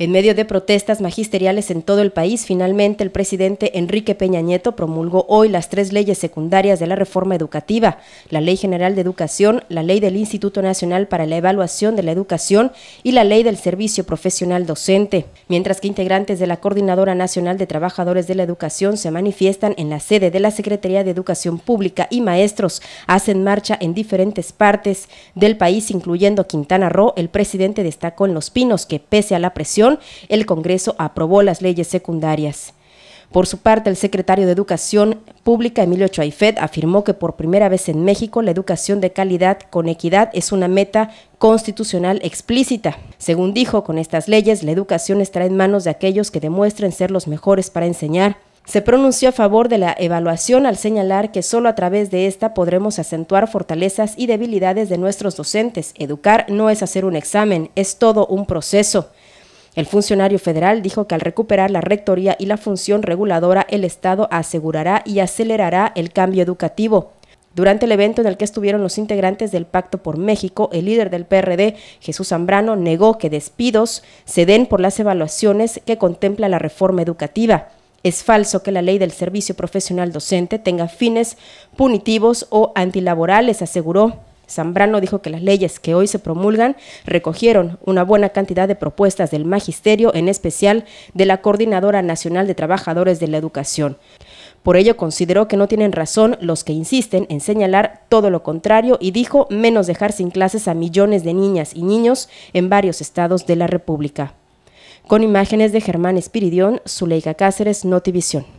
En medio de protestas magisteriales en todo el país, finalmente el presidente Enrique Peña Nieto promulgó hoy las tres leyes secundarias de la reforma educativa, la Ley General de Educación, la Ley del Instituto Nacional para la Evaluación de la Educación y la Ley del Servicio Profesional Docente, mientras que integrantes de la Coordinadora Nacional de Trabajadores de la Educación se manifiestan en la sede de la Secretaría de Educación Pública y maestros hacen marcha en diferentes partes del país, incluyendo Quintana Roo. El presidente destacó en Los Pinos que pese a la presión, el Congreso aprobó las leyes secundarias. Por su parte, el secretario de Educación Pública, Emilio Choaifet, afirmó que por primera vez en México la educación de calidad con equidad es una meta constitucional explícita. Según dijo, con estas leyes la educación estará en manos de aquellos que demuestren ser los mejores para enseñar. Se pronunció a favor de la evaluación al señalar que solo a través de esta podremos acentuar fortalezas y debilidades de nuestros docentes. Educar no es hacer un examen, es todo un proceso. El funcionario federal dijo que al recuperar la rectoría y la función reguladora, el Estado asegurará y acelerará el cambio educativo. Durante el evento en el que estuvieron los integrantes del Pacto por México, el líder del PRD, Jesús Zambrano, negó que despidos se den por las evaluaciones que contempla la reforma educativa. Es falso que la ley del servicio profesional docente tenga fines punitivos o antilaborales, aseguró. Zambrano dijo que las leyes que hoy se promulgan recogieron una buena cantidad de propuestas del magisterio, en especial de la Coordinadora Nacional de Trabajadores de la Educación. Por ello consideró que no tienen razón los que insisten en señalar todo lo contrario y dijo menos dejar sin clases a millones de niñas y niños en varios estados de la República. Con imágenes de Germán Espiridión, Zuleika Cáceres, Notivisión.